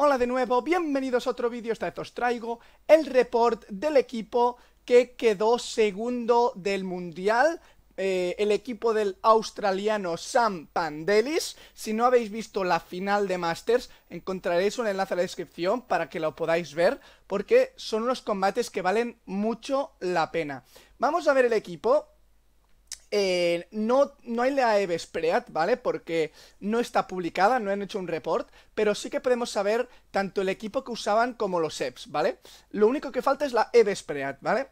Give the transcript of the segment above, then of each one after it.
Hola de nuevo, bienvenidos a otro vídeo, esta vez os traigo el report del equipo que quedó segundo del Mundial, eh, el equipo del australiano Sam Pandelis. Si no habéis visto la final de Masters, encontraréis un enlace a la descripción para que lo podáis ver, porque son unos combates que valen mucho la pena. Vamos a ver el equipo, eh, no, no hay la Evespread, ¿vale? Porque no está publicada, no han hecho un report, pero sí que podemos saber tanto el equipo que usaban como los SEPs, ¿vale? Lo único que falta es la Evespread, ¿vale?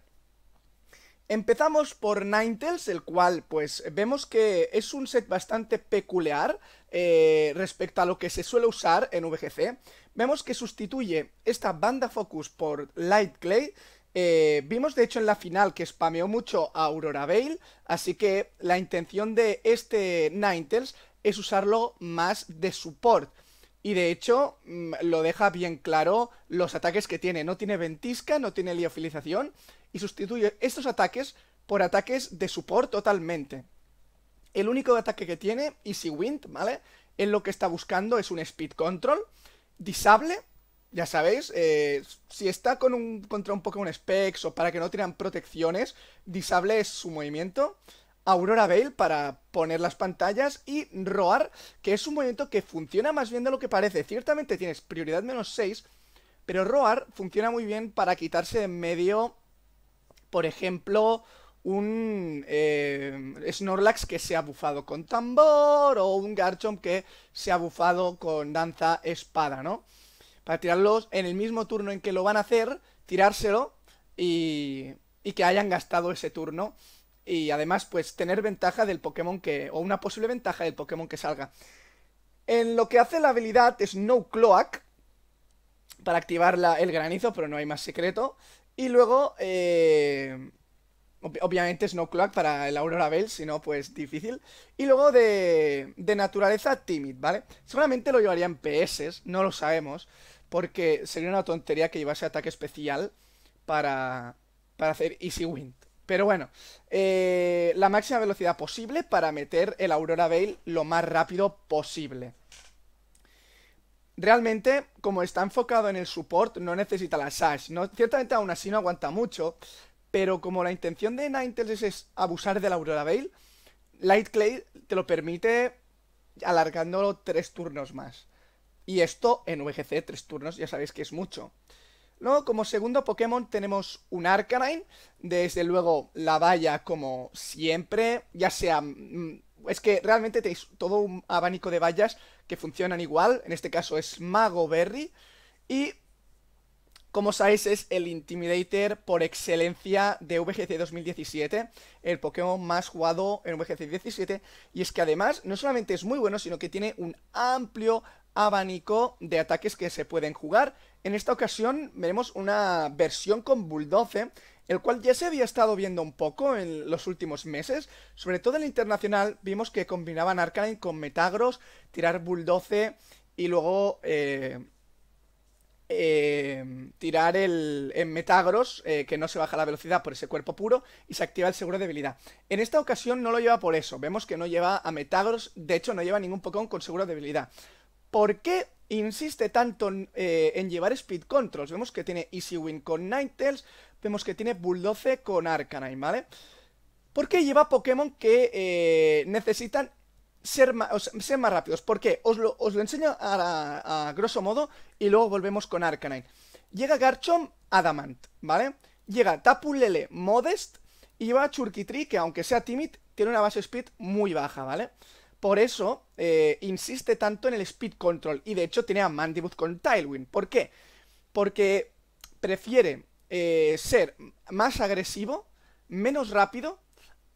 Empezamos por Ninetales, el cual pues vemos que es un set bastante peculiar eh, respecto a lo que se suele usar en VGC. Vemos que sustituye esta banda focus por Light Clay, eh, vimos de hecho en la final que spameó mucho a Aurora Veil, así que la intención de este Ninetales es usarlo más de support. Y de hecho mm, lo deja bien claro los ataques que tiene. No tiene ventisca, no tiene liofilización y sustituye estos ataques por ataques de support totalmente. El único ataque que tiene, Easy Wind, ¿vale? es lo que está buscando es un Speed Control, Disable ya sabéis, eh, si está con un, contra un Pokémon Specs o para que no tiran protecciones, disable es su movimiento. Aurora Veil para poner las pantallas y Roar, que es un movimiento que funciona más bien de lo que parece. Ciertamente tienes prioridad menos 6, pero Roar funciona muy bien para quitarse de en medio, por ejemplo, un eh, Snorlax que se ha bufado con tambor o un Garchomp que se ha bufado con danza espada, ¿no? para tirarlos en el mismo turno en que lo van a hacer, tirárselo y, que hayan gastado ese turno. Y además, pues tener ventaja del Pokémon que. o una posible ventaja del Pokémon que salga. En lo que hace la habilidad es No Cloak. Para activar el granizo, pero no hay más secreto. Y luego. Eh, es obviamente Snow Cloak para el Aurora Bell, si no, pues difícil. Y luego de, de naturaleza Timid, ¿vale? Seguramente lo llevarían PS, no lo sabemos porque sería una tontería que llevase ataque especial para, hacer Easy Wind. Pero bueno, eh, la máxima velocidad posible para meter el Aurora Veil lo más rápido posible. Realmente, como está enfocado en el support, no necesita la Sash. ciertamente aún así no aguanta mucho, pero como la intención de Ninetales es abusar del Aurora Veil, Light Clay te lo permite alargándolo tres turnos más. Y esto en VGC, tres turnos, ya sabéis que es mucho. Luego, como segundo Pokémon, tenemos un Arcanine. Desde luego, la valla como siempre. Ya sea... Mm, es que realmente tenéis todo un abanico de vallas que funcionan igual. En este caso es Mago Berry. Y como sabéis, es el Intimidator por excelencia de VGC 2017, el Pokémon más jugado en VGC 17, y es que además no solamente es muy bueno, sino que tiene un amplio abanico de ataques que se pueden jugar. En esta ocasión veremos una versión con Bulldoze, el cual ya se había estado viendo un poco en los últimos meses, sobre todo en el internacional vimos que combinaban Arcanine con Metagross, tirar Bulldoze y luego... Eh, Em, tirar el en Metagross, eh, que no se baja la velocidad por ese cuerpo puro, y se activa el seguro de debilidad. En esta ocasión no lo lleva por eso, vemos que no lleva a Metagross, de hecho no lleva ningún Pokémon con seguro de debilidad. ¿Por qué insiste tanto eh, en llevar Speed Controls? Vemos que tiene Easy Win con Ninetales, vemos que tiene Bulldoze con Arcanine, ¿vale? ¿Por qué lleva Pokémon que eh, necesitan ser más, rápidos. ¿Por qué? Os lo, enseño a, grosso modo y luego volvemos con Arcanine. Llega Garchom, Adamant, ¿vale? Llega Tapu Lele, Modest y va Churkitri, que aunque sea timid, tiene una base speed muy baja, ¿vale? Por eso eh, insiste tanto en el speed control. Y de hecho tiene a Mandibuz con Tailwind. ¿Por qué? Porque prefiere eh, ser más agresivo, menos rápido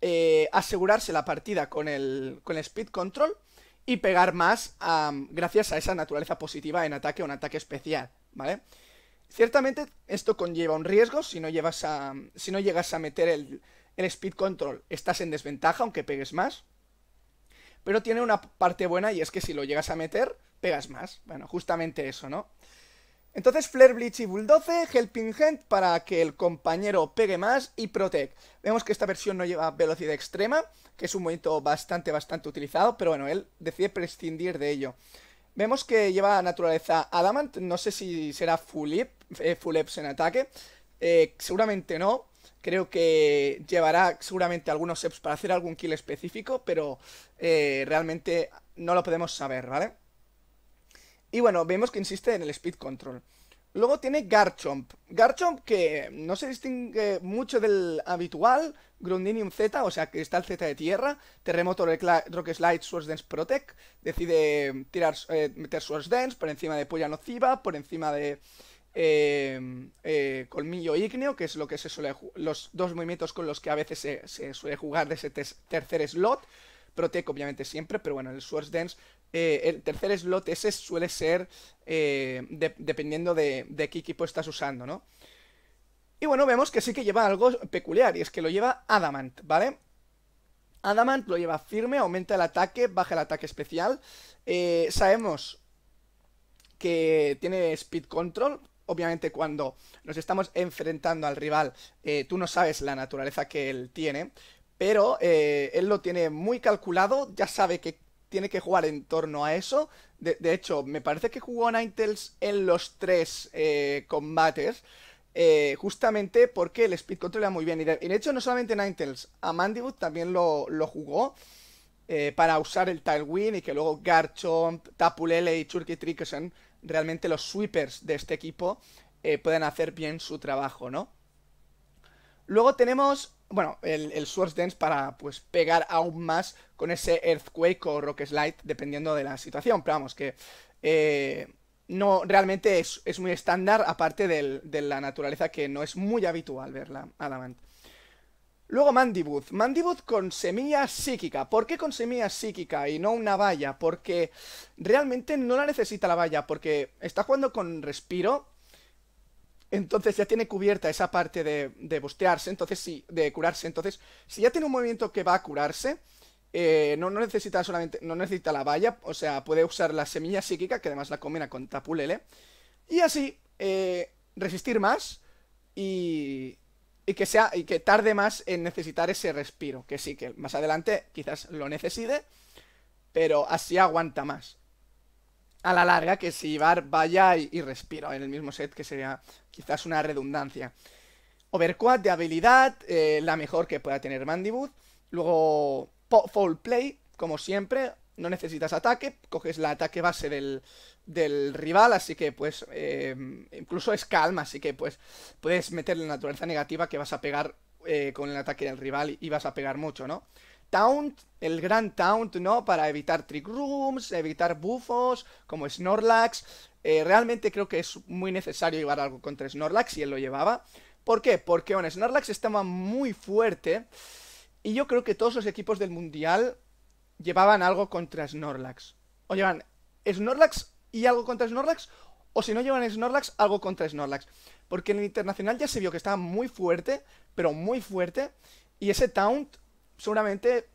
eh, asegurarse la partida con el, speed control y pegar más gracias a esa naturaleza positiva en ataque o en ataque especial, ¿vale? Ciertamente esto conlleva un riesgo si no, llevas a, si no llegas a meter el speed control estás en desventaja aunque pegues más, pero tiene una parte buena y es que si lo llegas a meter, pegas más. Bueno, justamente eso, ¿no? Entonces Flare Bleach y Bulldoze, Helping Hand para que el compañero pegue más y Protect. Vemos que esta versión no lleva velocidad extrema, que es un movimiento bastante, bastante utilizado, pero bueno, él decide prescindir de ello. Vemos que lleva naturaleza Adamant, no sé si será Full, eh, full Eps en ataque, eh, seguramente no, creo que llevará seguramente algunos EPs para hacer algún kill específico, pero eh, realmente no lo podemos saber, ¿vale? Y bueno, vemos que insiste en el speed control. Luego tiene Garchomp. Garchomp que no se distingue mucho del habitual Grundinium Z, o sea, que está el Z de tierra, Terremoto Rock Slide Swords Dance Protect. Decide tirar, eh, meter Swords Dance por encima de Polla Nociva, por encima de eh, eh, Colmillo Igneo. que es lo que se suele los dos movimientos con los que a veces se, se suele jugar de ese tercer slot. Protect obviamente siempre, pero bueno, el Swords Dance eh, el tercer slot ese suele ser eh, dependiendo de, qué equipo estás usando, ¿no? Y bueno, vemos que sí que lleva algo peculiar, y es que lo lleva Adamant, ¿vale? Adamant lo lleva firme, aumenta el ataque, baja el ataque especial. Eh, sabemos que tiene speed control, obviamente cuando nos estamos enfrentando al rival, tú no sabes la naturaleza que él tiene, pero él lo tiene muy calculado, ya sabe que tiene que jugar en torno a eso. De, hecho, me parece que jugó Ninetales en los tres eh, combates. Eh, justamente porque el speed control era muy bien. Y de, hecho, no solamente Ninetales, a Mandibut también lo, jugó. Eh, para usar el Tailwind y que luego Garchomp, Tapulele y Churky Trick. son realmente los sweepers de este equipo, Pueden hacer bien su trabajo, ¿no? Luego tenemos bueno, el, el Swords Dance para pues pegar aún más con ese Earthquake o Rock Slide, dependiendo de la situación. Pero vamos, que eh, no realmente es, muy estándar, aparte de la naturaleza que no es muy habitual verla, Adamant. Luego Mandibuth. Mandibuth con semilla psíquica. ¿Por qué con semilla psíquica y no una valla? Porque realmente no la necesita la valla, porque está jugando con respiro entonces ya tiene cubierta esa parte de, de bustearse, entonces sí, de curarse. Entonces, si ya tiene un movimiento que va a curarse, eh, no, necesita solamente, no necesita la valla, o sea, puede usar la semilla psíquica, que además la combina con Tapulele, y así eh, resistir más y, y, que sea, y que tarde más en necesitar ese respiro, que sí, que más adelante quizás lo necesite, pero así aguanta más a la larga que si Ibar vaya y, respiro en el mismo set, que sería quizás una redundancia. Overquad de habilidad, eh, la mejor que pueda tener Mandibuzz. Luego, Foul Play, como siempre, no necesitas ataque, coges la ataque base del, rival, así que pues eh, incluso es calma, así que pues puedes meterle naturaleza negativa que vas a pegar eh, con el ataque del rival y vas a pegar mucho, ¿no? Taunt, el gran Taunt, ¿no? Para evitar Trick Rooms, evitar bufos como Snorlax. Eh, realmente creo que es muy necesario llevar algo contra Snorlax y él lo llevaba. ¿Por qué? Porque bueno, Snorlax estaba muy fuerte y yo creo que todos los equipos del Mundial llevaban algo contra Snorlax. O llevan Snorlax y algo contra Snorlax, o si no llevan Snorlax, algo contra Snorlax. Porque en el internacional ya se vio que estaba muy fuerte, pero muy fuerte. Y ese Taunt seguramente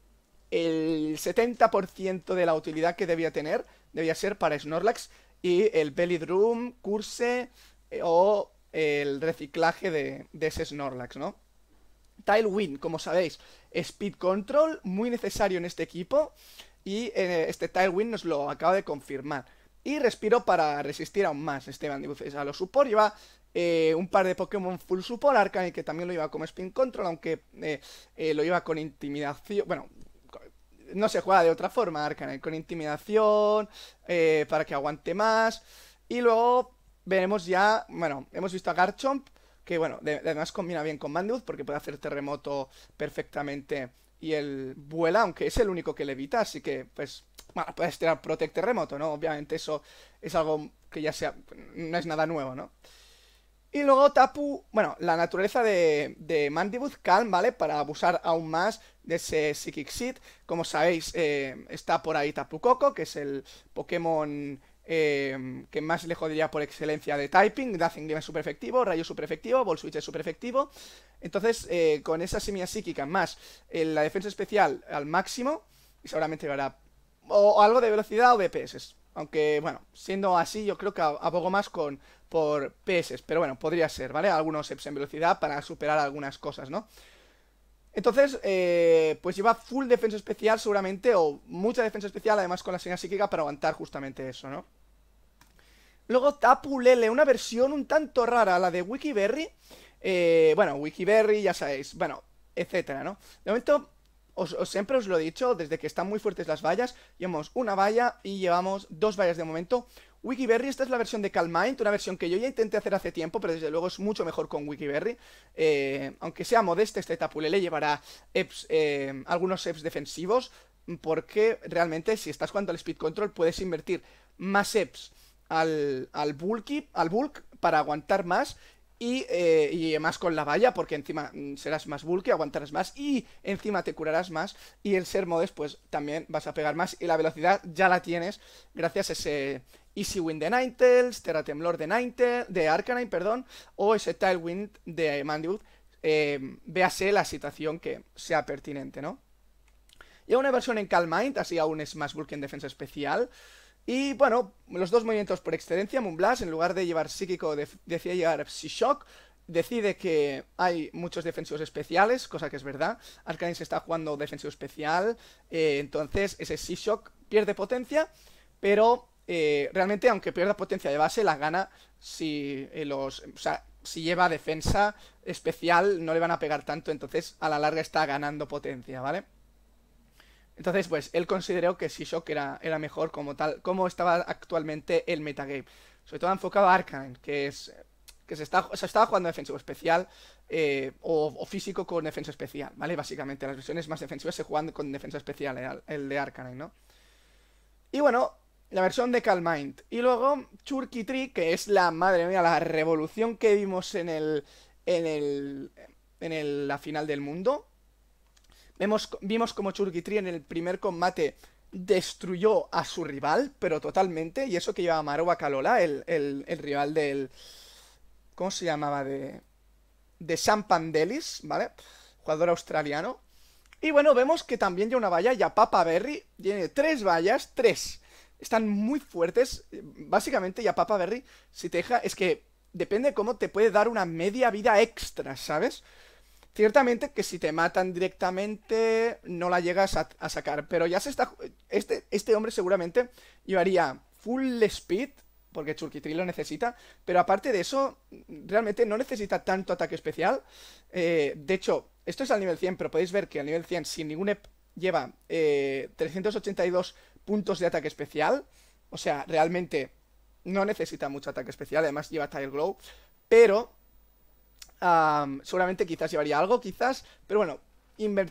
el 70% de la utilidad que debía tener debía ser para Snorlax y el Belly Drum, Curse eh, o el reciclaje de, ese Snorlax, ¿no? Tailwind, como sabéis, Speed Control, muy necesario en este equipo. Y este este Tailwind nos lo acaba de confirmar. Y respiro para resistir aún más este A lo support lleva eh, un par de Pokémon Full Support Arcanine, que también lo lleva como Spin Control, aunque eh, eh, lo lleva con intimidación, bueno, no se juega de otra forma Arcane. con intimidación, para que aguante más, y luego veremos ya, bueno, hemos visto a Garchomp, que bueno, además combina bien con Mandibuzz porque puede hacer terremoto perfectamente y él vuela, aunque es el único que le evita. así que pues bueno, puedes tirar Protect Terremoto, ¿no? Obviamente eso es algo que ya sea, no es nada nuevo, ¿no? Y luego Tapu, bueno, la naturaleza de, de Calm, ¿vale? Para abusar aún más de ese Psychic Seed. Como sabéis, eh, está por ahí Tapu Coco, que es el Pokémon eh, que más le jodiría por excelencia de typing. Game es super efectivo, Rayo super efectivo, Ball Switch es super efectivo. Entonces, eh, con esa semilla psíquica más la defensa especial al máximo, y seguramente llevará o, algo de velocidad o de aunque, bueno, siendo así, yo creo que abogo más con por PS, pero bueno, podría ser, ¿vale? Algunos EPS en velocidad para superar algunas cosas, ¿no? Entonces, eh, pues lleva full defensa especial seguramente, o mucha defensa especial, además con la señal psíquica para aguantar justamente eso, ¿no? Luego Tapu Lele, una versión un tanto rara, la de Wikiberry. Eh, bueno, Wikiberry, ya sabéis, bueno, etcétera, ¿no? De momento siempre os lo he dicho, desde que están muy fuertes las vallas, llevamos una valla y llevamos dos vallas de momento. Wikiberry, esta es la versión de Calmind, una versión que yo ya intenté hacer hace tiempo, pero desde luego es mucho mejor con Wikiberry. Eh, aunque sea modesta, este tapulele llevará eh, algunos EPs defensivos, porque realmente si estás jugando al Speed Control puedes invertir más EPs al, al bulk para aguantar más eh, y, más con la valla, porque encima mm, serás más bulky, aguantarás más y encima te curarás más. Y el ser modes, pues también vas a pegar más. Y la velocidad ya la tienes gracias a ese Easy Wind de Ninetales, Terra Temblor de de Arcanine, perdón, o ese Wind de Mandiud, eh, véase la situación que sea pertinente, ¿no? Y una versión en Calm Mind, así aún es más bulky en defensa especial. Y bueno, los dos movimientos por excelencia, Moonblast, en lugar de llevar psíquico, decide llevar shock Decide que hay muchos defensivos especiales, cosa que es verdad. Arcanine se está jugando defensivo especial. Eh, entonces, ese shock pierde potencia, pero eh, realmente, aunque pierda potencia de base, la gana si eh, los. si lleva defensa especial, no le van a pegar tanto. Entonces, a la larga está ganando potencia, ¿vale? Entonces, pues, él consideró que Seashock era, era mejor como tal, como estaba actualmente el metagame. Sobre todo enfocado a Arcanine, que es que se, está, estaba jugando defensivo especial eh, o, físico con defensa especial, ¿vale? Básicamente, las versiones más defensivas se juegan con defensa especial, el, de Arcanine, ¿no? Y bueno, la versión de Calm Mind. Y luego, Churky Tree, que es la, madre mía, la revolución que vimos en el... en el... en el, la final del mundo, Vemos, vimos como Churgitri en el primer combate destruyó a su rival, pero totalmente, y eso que llevaba maro Kalola, el, el, rival del... ¿Cómo se llamaba? De... De Sam Pandelis, ¿vale? Jugador australiano. Y bueno, vemos que también lleva una valla, ya Papa Berry tiene tres vallas, tres. Están muy fuertes, básicamente, ya Papa Berry, si te deja, es que depende cómo te puede dar una media vida extra, ¿sabes? Ciertamente que si te matan directamente no la llegas a, sacar, pero ya se está... Este, este hombre seguramente llevaría full speed, porque Churkitri lo necesita, pero aparte de eso, realmente no necesita tanto ataque especial. Eh, de hecho, esto es al nivel 100, pero podéis ver que al nivel 100 sin ningún EP lleva eh, 382 puntos de ataque especial. O sea, realmente no necesita mucho ataque especial, además lleva Tile Glow, pero seguramente quizás llevaría algo, quizás, pero bueno,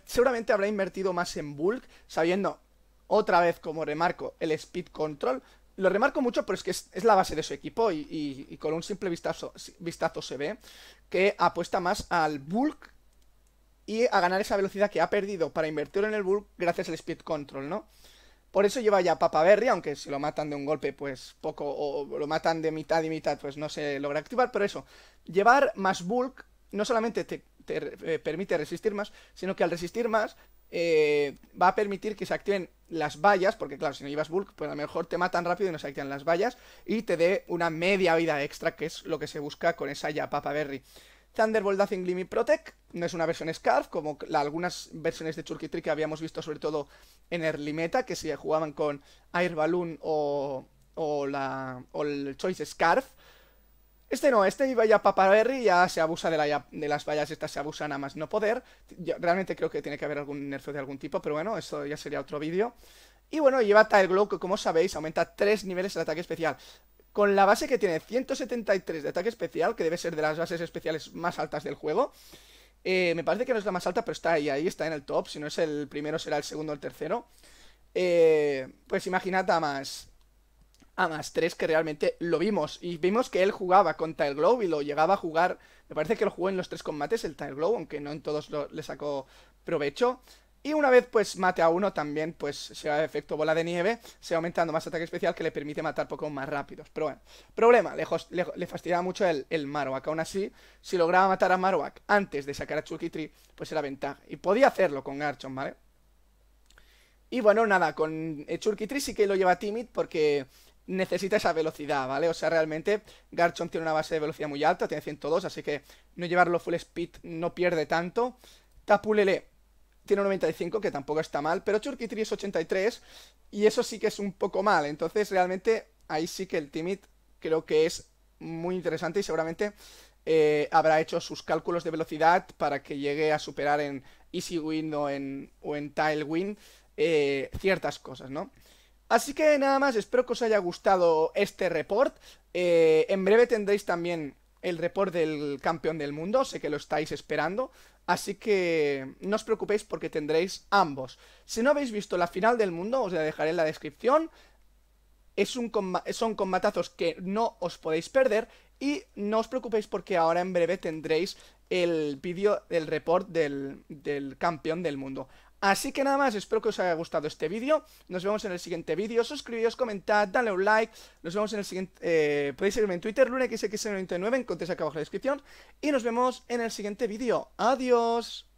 seguramente habrá invertido más en bulk, sabiendo, otra vez como remarco, el speed control. Lo remarco mucho, pero es que es, la base de su equipo y, con un simple vistazo, vistazo se ve que apuesta más al bulk y a ganar esa velocidad que ha perdido para invertir en el bulk gracias al speed control, ¿no? Por eso lleva ya Papa Berry, aunque si lo matan de un golpe, pues poco, o lo matan de mitad y mitad, pues no se logra activar, pero eso, llevar más bulk no solamente te, eh, permite resistir más, sino que al resistir más eh, va a permitir que se activen las vallas, porque claro, si no llevas bulk, pues a lo mejor te matan rápido y no se activan las vallas, y te dé una media vida extra, que es lo que se busca con esa ya Papa Berry. Thunderbolt Dazzling Limit Protect. No es una versión Scarf, como algunas versiones de Churky Trick que habíamos visto, sobre todo en Early Meta, que se jugaban con Air Balloon o, el Choice Scarf. Este no, este iba ya para Berry, ya se abusa de, las vallas, estas se abusan a más no poder. realmente creo que tiene que haber algún nerf de algún tipo, pero bueno, eso ya sería otro vídeo. Y bueno, lleva Tire Glow, que como sabéis, aumenta 3 niveles el ataque especial con la base que tiene 173 de ataque especial, que debe ser de las bases especiales más altas del juego. Eh, me parece que no es la más alta, pero está ahí, ahí está en el top. Si no es el primero, será el segundo o el tercero. Eh, pues imaginad a más. A más 3 que realmente lo vimos. Y vimos que él jugaba con Tile Glow y lo llegaba a jugar. Me parece que lo jugó en los tres combates el Tile Glow, aunque no en todos le sacó provecho. Y una vez pues mate a uno también pues se da efecto bola de nieve, se va aumentando más ataque especial que le permite matar Pokémon más rápidos. Pero bueno, problema, le, le, fastidiaba mucho el, el, Marowak. Aún así, si lograba matar a Marowak antes de sacar a Tree, pues era ventaja. Y podía hacerlo con Garchomp, ¿vale? Y bueno, nada, con eh, Tree sí que lo lleva Timid porque necesita esa velocidad, ¿vale? O sea, realmente Garchomp tiene una base de velocidad muy alta, tiene 102, así que no llevarlo full speed no pierde tanto. Tapulele tiene 95, que tampoco está mal, pero Churkitri es 83, y eso sí que es un poco mal. Entonces, realmente, ahí sí que el Timid creo que es muy interesante y seguramente eh, habrá hecho sus cálculos de velocidad para que llegue a superar en Easy Win o en, o en Tile Win eh, ciertas cosas, ¿no? Así que nada más, espero que os haya gustado este report. Eh, en breve tendréis también el report del campeón del mundo, sé que lo estáis esperando. Así que no os preocupéis porque tendréis ambos. Si no habéis visto la final del mundo, os la dejaré en la descripción. son combatazos que no os podéis perder. Y no os preocupéis porque ahora en breve tendréis el vídeo del report del campeón del mundo. Así que nada más, espero que os haya gustado este vídeo. Nos vemos en el siguiente vídeo. Suscribíos, comentad, dale un like. Nos vemos en el siguiente... Eh, podéis seguirme en Twitter, lunexx99, encontréis acá abajo en la descripción. Y nos vemos en el siguiente vídeo. Adiós.